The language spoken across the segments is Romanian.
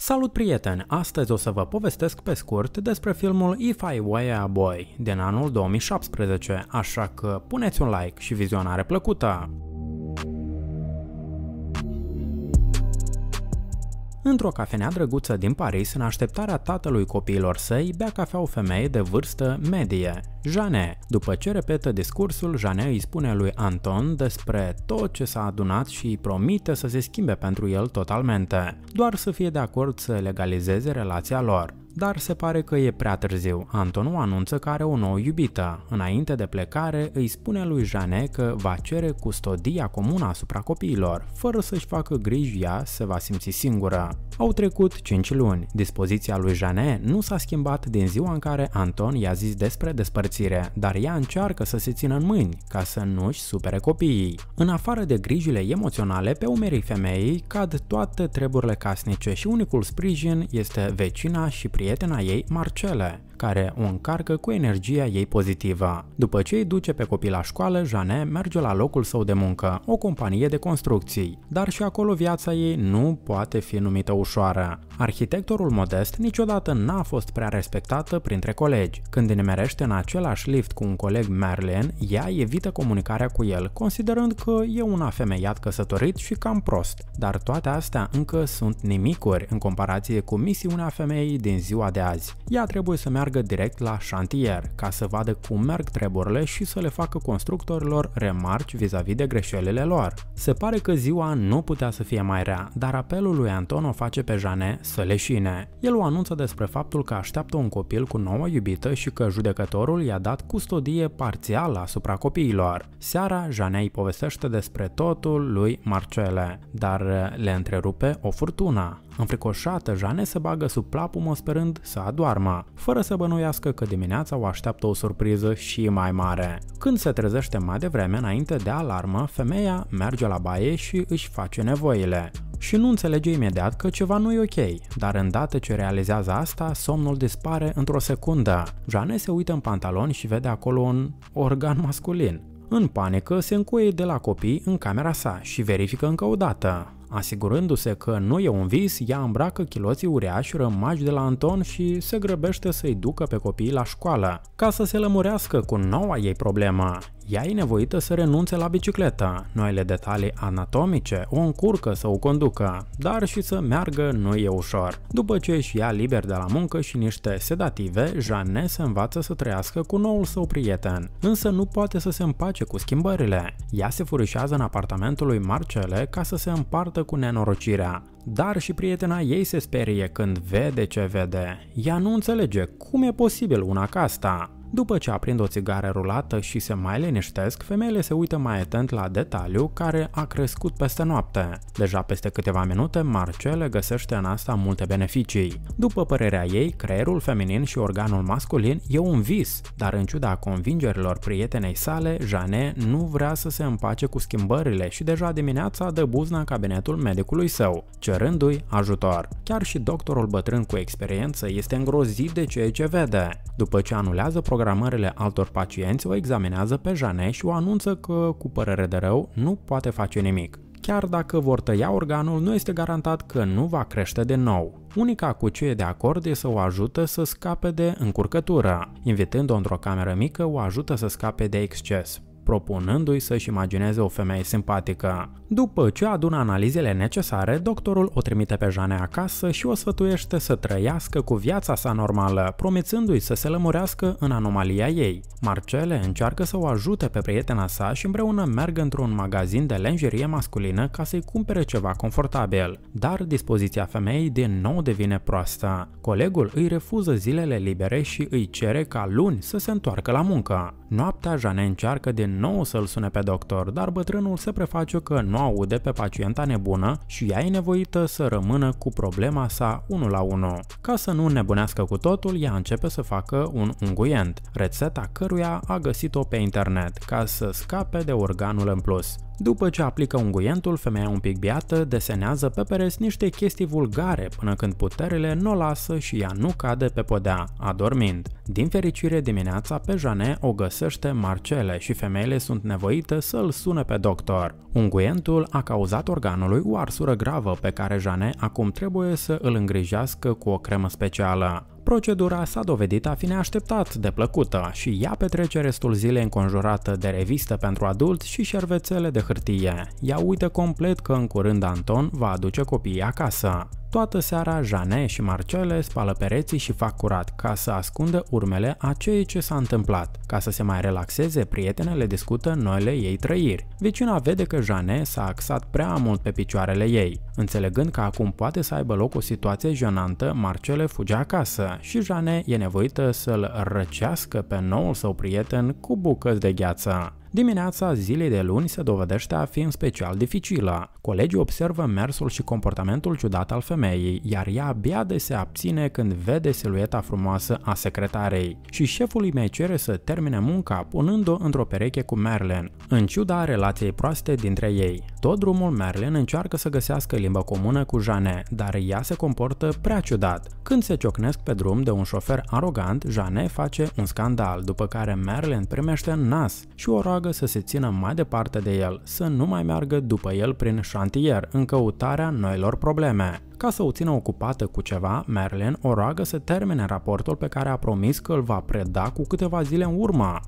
Salut prieteni! Astăzi o să vă povestesc pe scurt despre filmul If I Were a Boy din anul 2017, așa că puneți un like și vizionare plăcută! Într-o cafenea drăguță din Paris, în așteptarea tatălui copiilor săi, bea cafea o femeie de vârstă medie, Jeanne. După ce repetă discursul, Jeanne îi spune lui Anton despre tot ce s-a adunat și îi promite să se schimbe pentru el totalmente, doar să fie de acord să legalizeze relația lor dar se pare că e prea târziu. Anton o anunță că are o nouă iubită. Înainte de plecare, îi spune lui Jane că va cere custodia comună asupra copiilor. Fără să-și facă griji, ea se va simți singură. Au trecut 5 luni. Dispoziția lui Jane nu s-a schimbat din ziua în care Anton i-a zis despre despărțire, dar ea încearcă să se țină în mâini ca să nu-și supere copiii. În afară de grijile emoționale, pe umerii femeii cad toate treburile casnice și unicul sprijin este vecina și prietena prietena ei, Marcele care o încarcă cu energia ei pozitivă. După ce îi duce pe copii la școală, Jane merge la locul său de muncă, o companie de construcții, dar și acolo viața ei nu poate fi numită ușoară. Arhitectorul modest niciodată n-a fost prea respectată printre colegi. Când nimerește în același lift cu un coleg Merlin, ea evită comunicarea cu el, considerând că e un afemeiat căsătorit și cam prost. Dar toate astea încă sunt nimicuri în comparație cu misiunea femeii din ziua de azi. Ea trebuie să meargă meargă direct la șantier ca să vadă cum merg treburile și să le facă constructorilor remarci vis-a-vis -vis de greșelile lor. Se pare că ziua nu putea să fie mai rea, dar apelul lui Anton o face pe Jane să leșine. El o anunță despre faptul că așteaptă un copil cu nouă iubită și că judecătorul i-a dat custodie parțială asupra copiilor. Seara, Jane îi povestește despre totul lui Marcele, dar le întrerupe o furtună. Înfricoșată, Jane se bagă sub plapumă sperând să adoarmă, fără să bănuiască că dimineața o așteaptă o surpriză și mai mare. Când se trezește mai devreme, înainte de alarmă, femeia merge la baie și își face nevoile și nu înțelege imediat că ceva nu e ok, dar îndată ce realizează asta, somnul dispare într-o secundă. Jane se uită în pantaloni și vede acolo un organ masculin. În panică, se încuie de la copii în camera sa și verifică încă o dată. Asigurându-se că nu e un vis, ea îmbracă chiloții uriași rămași de la Anton și se grăbește să-i ducă pe copiii la școală, ca să se lămurească cu noua ei problemă ea e nevoită să renunțe la bicicletă. Noile detalii anatomice o încurcă să o conducă, dar și să meargă nu e ușor. După ce își ia liber de la muncă și niște sedative, Jane se învață să trăiască cu noul său prieten, însă nu poate să se împace cu schimbările. Ea se furișează în apartamentul lui Marcele ca să se împartă cu nenorocirea, dar și prietena ei se sperie când vede ce vede. Ea nu înțelege cum e posibil una ca asta. După ce aprind o țigară rulată și se mai liniștesc, femeile se uită mai atent la detaliu care a crescut peste noapte. Deja peste câteva minute, Marcele găsește în asta multe beneficii. După părerea ei, creierul feminin și organul masculin e un vis, dar în ciuda convingerilor prietenei sale, Jane nu vrea să se împace cu schimbările și deja dimineața dă buzna în cabinetul medicului său, cerându-i ajutor. Chiar și doctorul bătrân cu experiență este îngrozit de ceea ce vede. După ce anulează programul, programările altor pacienți, o examinează pe Jane și o anunță că, cu părere de rău, nu poate face nimic. Chiar dacă vor tăia organul, nu este garantat că nu va crește de nou. Unica cu ce e de acord e să o ajută să scape de încurcătură. Invitând-o într-o cameră mică, o ajută să scape de exces propunându-i să-și imagineze o femeie simpatică. După ce adună analizele necesare, doctorul o trimite pe Jane acasă și o sfătuiește să trăiască cu viața sa normală, promițându-i să se lămurească în anomalia ei. Marcele încearcă să o ajute pe prietena sa și împreună merg într-un magazin de lenjerie masculină ca să-i cumpere ceva confortabil, dar dispoziția femeii din nou devine proastă. Colegul îi refuză zilele libere și îi cere ca luni să se întoarcă la muncă. Noaptea, Jane încearcă din nou să-l sune pe doctor, dar bătrânul se preface că nu nu aude pe pacienta nebună și ea e nevoită să rămână cu problema sa unul la unul. Ca să nu nebunească cu totul, ea începe să facă un unguient, rețeta căruia a găsit-o pe internet, ca să scape de organul în plus. După ce aplică unguentul, femeia un pic biată desenează pe pereți niște chestii vulgare până când puterile nu o lasă și ea nu cade pe podea, adormind. Din fericire, dimineața pe Jane o găsește Marcele și femeile sunt nevoite să-l sune pe doctor. Unguentul a cauzat organului o arsură gravă pe care Jane acum trebuie să îl îngrijească cu o cremă specială. Procedura s-a dovedit a fi neașteptat de plăcută și ea petrece restul zilei înconjurată de revistă pentru adult și șervețele de hârtie. Ea uită complet că în curând Anton va aduce copiii acasă. Toată seara, Jane și Marcele spală pereții și fac curat ca să ascundă urmele a ceea ce s-a întâmplat. Ca să se mai relaxeze, prietenele discută noile ei trăiri. Vecina vede că Jane s-a axat prea mult pe picioarele ei. Înțelegând că acum poate să aibă loc o situație jenantă, Marcele fuge acasă și Jane e nevoită să-l răcească pe noul său prieten cu bucăți de gheață. Dimineața zilei de luni se dovedește a fi în special dificilă. Colegii observă mersul și comportamentul ciudat al femeii, iar ea abia de se abține când vede silueta frumoasă a secretarei și șeful îi mai cere să termine munca punând-o într-o pereche cu Merlin, în ciuda relației proaste dintre ei. Tot drumul Merlin încearcă să găsească limba comună cu Jane, dar ea se comportă prea ciudat. Când se ciocnesc pe drum de un șofer arogant, Jane face un scandal, după care Merlin primește nas și o roagă să se țină mai departe de el, să nu mai meargă după el prin șanse șantier în căutarea noilor probleme. Ca să o țină ocupată cu ceva, Merlin o roagă să termine raportul pe care a promis că îl va preda cu câteva zile în urmă.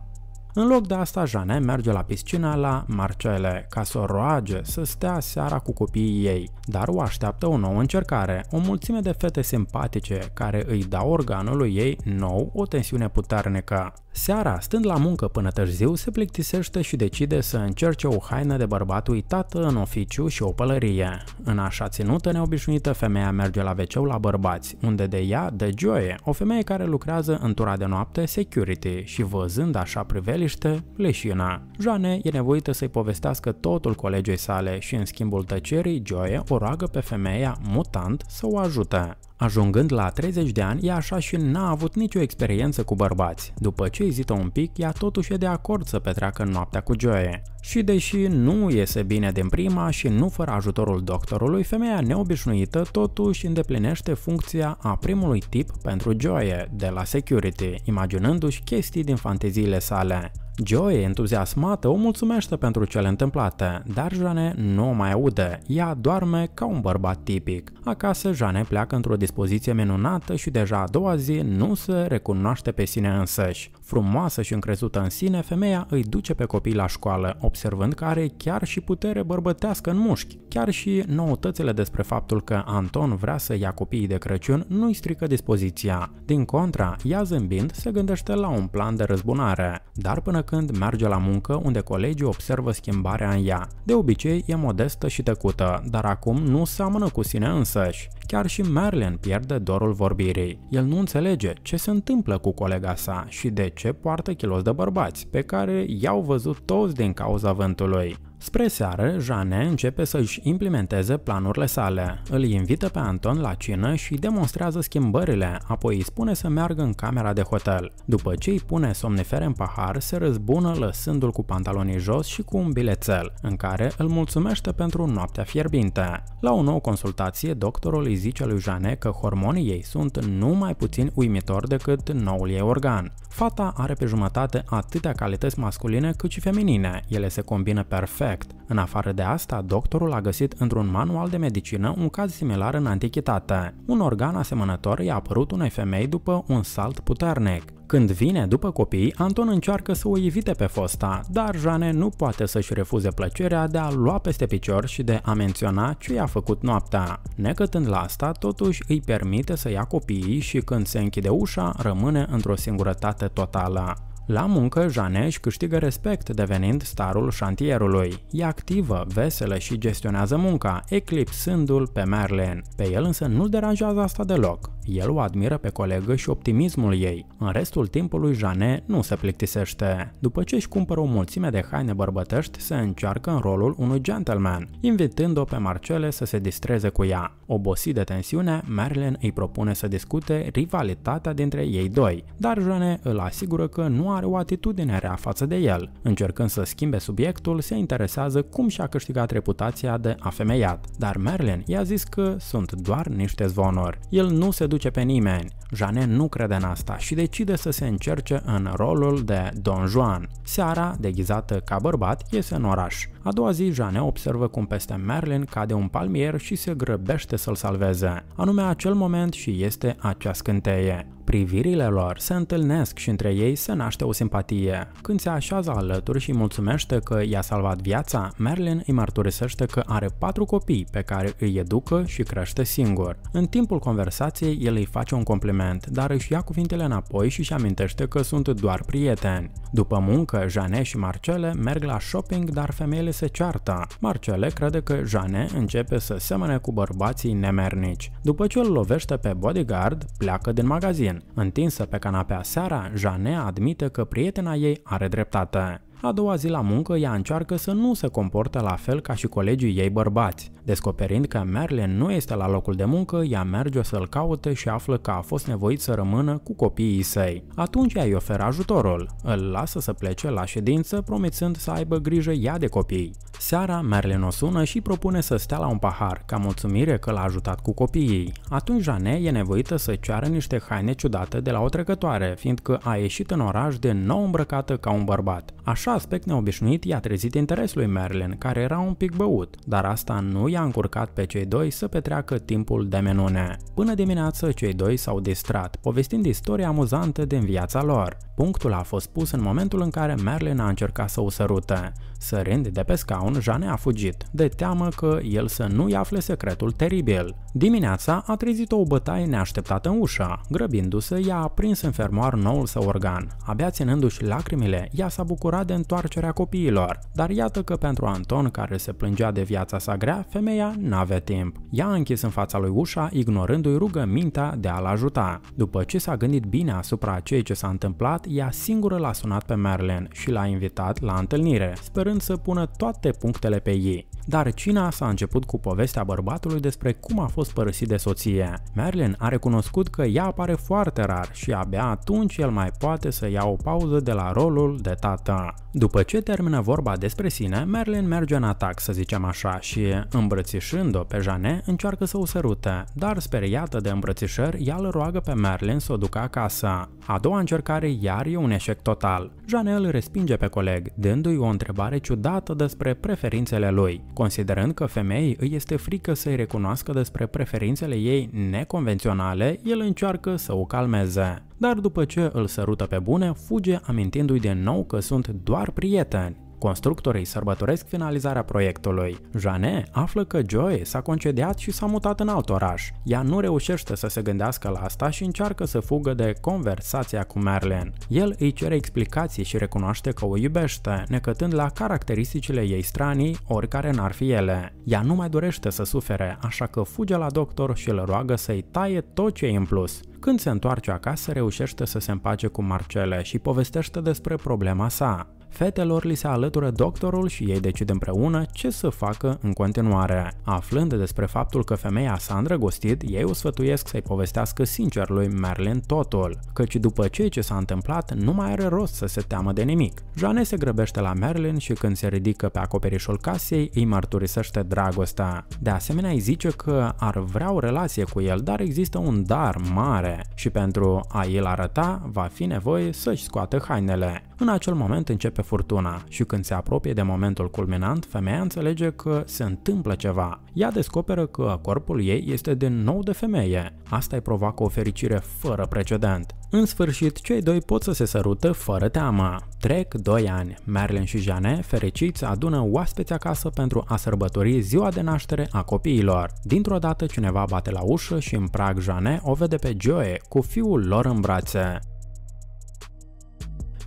În loc de asta, Jane merge la piscina la Marcele ca să o roage să stea seara cu copiii ei, dar o așteaptă o nouă încercare, o mulțime de fete simpatice care îi dau organului ei nou o tensiune puternică. Seara, stând la muncă până târziu, se plictisește și decide să încerce o haină de bărbat uitată în oficiu și o pălărie. În așa ținută neobișnuită, femeia merge la veceu la bărbați, unde de ea dă Joie, o femeie care lucrează în tura de noapte security și văzând așa priveli liniște, leșina. Joane e nevoită să-i povestească totul colegei sale și în schimbul tăcerii, Joe o roagă pe femeia mutant să o ajute. Ajungând la 30 de ani, ea așa și n-a avut nicio experiență cu bărbați. După ce ezită un pic, ea totuși e de acord să petreacă noaptea cu Joey. Și deși nu iese bine din prima și nu fără ajutorul doctorului, femeia neobișnuită totuși îndeplinește funcția a primului tip pentru Joey de la Security, imaginându-și chestii din fanteziile sale. Joey, entuziasmată, o mulțumește pentru cele întâmplate, dar Jane nu o mai aude, ea doarme ca un bărbat tipic. Acasă, Jane pleacă într-o dispoziție menunată și deja a doua zi nu se recunoaște pe sine însăși. Frumoasă și încrezută în sine, femeia îi duce pe copii la școală, observând că are chiar și putere bărbătească în mușchi. Chiar și noutățile despre faptul că Anton vrea să ia copiii de Crăciun nu-i strică dispoziția. Din contra, ea zâmbind se gândește la un plan de răzbunare. Dar până când merge la muncă unde colegii observă schimbarea în ea. De obicei e modestă și tăcută, dar acum nu seamănă cu sine însăși. Chiar și Merlin pierde dorul vorbirii. El nu înțelege ce se întâmplă cu colega sa și de ce poartă chilos de bărbați, pe care i-au văzut toți din cauza vântului. Spre seară, Jane începe să-și implementeze planurile sale. Îl invită pe Anton la cină și demonstrează schimbările, apoi îi spune să meargă în camera de hotel. După ce îi pune somnifere în pahar, se răzbună lăsându-l cu pantalonii jos și cu un bilețel, în care îl mulțumește pentru noaptea fierbinte. La o nouă consultație, doctorul îi zice lui Jane că hormonii ei sunt nu mai puțin uimitori decât noul ei organ. Fata are pe jumătate atâtea calități masculine cât și feminine, ele se combină perfect. În afară de asta, doctorul a găsit într-un manual de medicină un caz similar în antichitate. Un organ asemănător i-a apărut unei femei după un salt puternic. Când vine după copii, Anton încearcă să o evite pe fosta, dar Jane nu poate să-și refuze plăcerea de a lua peste picior și de a menționa ce i-a făcut noaptea. Necătând la asta, totuși îi permite să ia copiii și când se închide ușa, rămâne într-o singurătate totală. La muncă, Jane își câștigă respect devenind starul șantierului. E activă, veselă și gestionează munca, eclipsându-l pe Merlin. Pe el însă nu deranjează asta deloc. El o admiră pe colegă și optimismul ei. În restul timpului, Jane nu se plictisește. După ce își cumpără o mulțime de haine bărbătești, se încearcă în rolul unui gentleman, invitând-o pe Marcele să se distreze cu ea. Obosit de tensiune, Marilyn îi propune să discute rivalitatea dintre ei doi, dar Jane îl asigură că nu are o atitudine rea față de el. Încercând să schimbe subiectul, se interesează cum și-a câștigat reputația de afemeiat, dar Merlin i-a zis că sunt doar niște zvonuri. El nu se duce seduce pe nimeni. Janet nu crede în asta și decide să se încerce în rolul de Don Juan. Seara, deghizată ca bărbat, iese în oraș. A doua zi, Janet observă cum peste Merlin cade un palmier și se grăbește să-l salveze. Anume acel moment și este acea scânteie. Privirile lor se întâlnesc și între ei se naște o simpatie. Când se așează alături și mulțumește că i-a salvat viața, Merlin îi mărturisește că are patru copii pe care îi educă și crește singur. În timpul conversației, el îi face un compliment, dar își ia cuvintele înapoi și își amintește că sunt doar prieteni. După muncă, Jane și Marcele merg la shopping, dar femeile se ceartă. Marcele crede că Jane începe să semăne cu bărbații nemernici. După ce îl lovește pe bodyguard, pleacă din magazin. Întinsă pe canapea seara, Janea admite că prietena ei are dreptate. A doua zi la muncă, ea încearcă să nu se comporte la fel ca și colegii ei bărbați. Descoperind că Merle nu este la locul de muncă, ea merge să-l caute și află că a fost nevoit să rămână cu copiii săi. Atunci ea îi oferă ajutorul, îl lasă să plece la ședință, promițând să aibă grijă ea de copii. Seara, Merlin o sună și propune să stea la un pahar, ca mulțumire că l-a ajutat cu copiii. Atunci Jane e nevoită să ceară niște haine ciudate de la o trecătoare, fiindcă a ieșit în oraș de nou îmbrăcată ca un bărbat. Așa aspect neobișnuit i-a trezit interesul lui Merlin, care era un pic băut, dar asta nu i-a i-a încurcat pe cei doi să petreacă timpul de menune. Până dimineață, cei doi s-au distrat, povestind istoria amuzantă din viața lor. Punctul a fost pus în momentul în care Merlin a încercat să o sărute. Sărind de pe scaun, Jane a fugit, de teamă că el să nu-i afle secretul teribil. Dimineața a trezit-o o bătaie neașteptată în ușa. Grăbindu-se, ea a prins în fermoar noul său organ. Abia ținându-și lacrimile, ea s-a bucurat de întoarcerea copiilor. Dar iată că pentru Anton, care se plângea de viața sa grea, femeia n-avea timp. Ea a închis în fața lui ușa, ignorându-i rugămintea de a-l ajuta. După ce s-a gândit bine asupra ceea ce s-a întâmplat, ea singură l-a sunat pe Merlin și l-a invitat la întâlnire, sperând să pună toate punctele pe ei. Dar cina s-a început cu povestea bărbatului despre cum a fost părăsit de soție. Merlin a recunoscut că ea apare foarte rar și abia atunci el mai poate să ia o pauză de la rolul de tată. După ce termină vorba despre sine, Merlin merge în atac, să zicem așa, și, îmbrățișând-o pe Jane, încearcă să o sărute, dar speriată de îmbrățișări, ea îl roagă pe Merlin să o ducă acasă. A doua încercare iar e un eșec total. Jane îl respinge pe coleg, dându-i o întrebare ciudată despre preferințele lui. Considerând că femeii îi este frică să-i recunoască despre preferințele ei neconvenționale, el încearcă să o calmeze. Dar după ce îl sărută pe bune, fuge amintindu-i de nou că sunt doar prieteni. Constructorii sărbătoresc finalizarea proiectului. Jane află că Joy s-a concediat și s-a mutat în alt oraș. Ea nu reușește să se gândească la asta și încearcă să fugă de conversația cu Merlin. El îi cere explicații și recunoaște că o iubește, necătând la caracteristicile ei stranii, oricare n-ar fi ele. Ea nu mai dorește să sufere, așa că fuge la doctor și îl roagă să-i taie tot ce e în plus. Când se întoarce acasă, reușește să se împace cu Marcele și povestește despre problema sa. Fetelor li se alătură doctorul și ei decid împreună ce să facă în continuare. Aflând despre faptul că femeia s-a îndrăgostit, ei o sfătuiesc să-i povestească sincer lui Merlin totul, căci după ce ce s-a întâmplat, nu mai are rost să se teamă de nimic. Joanne se grăbește la Merlin și când se ridică pe acoperișul casei, îi mărturisește dragostea. De asemenea, îi zice că ar vrea o relație cu el, dar există un dar mare și pentru a el arăta, va fi nevoie să-și scoată hainele. În acel moment începe furtuna și când se apropie de momentul culminant, femeia înțelege că se întâmplă ceva. Ea descoperă că corpul ei este din nou de femeie. Asta îi provoacă o fericire fără precedent. În sfârșit, cei doi pot să se sărută fără teamă. Trec 2 ani. Merlin și Jane, fericiți, adună oaspeți acasă pentru a sărbători ziua de naștere a copiilor. Dintr-o dată, cineva bate la ușă și în prag Jane o vede pe Joe cu fiul lor în brațe.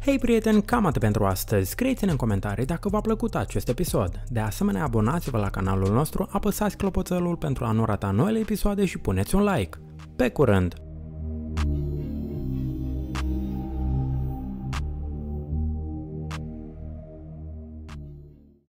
Hei prieteni, cam atât pentru astăzi. Scrieți-ne în comentarii dacă v-a plăcut acest episod. De asemenea, abonați-vă la canalul nostru, apăsați clopoțelul pentru a nu rata noile episoade și puneți un like. Pe curând!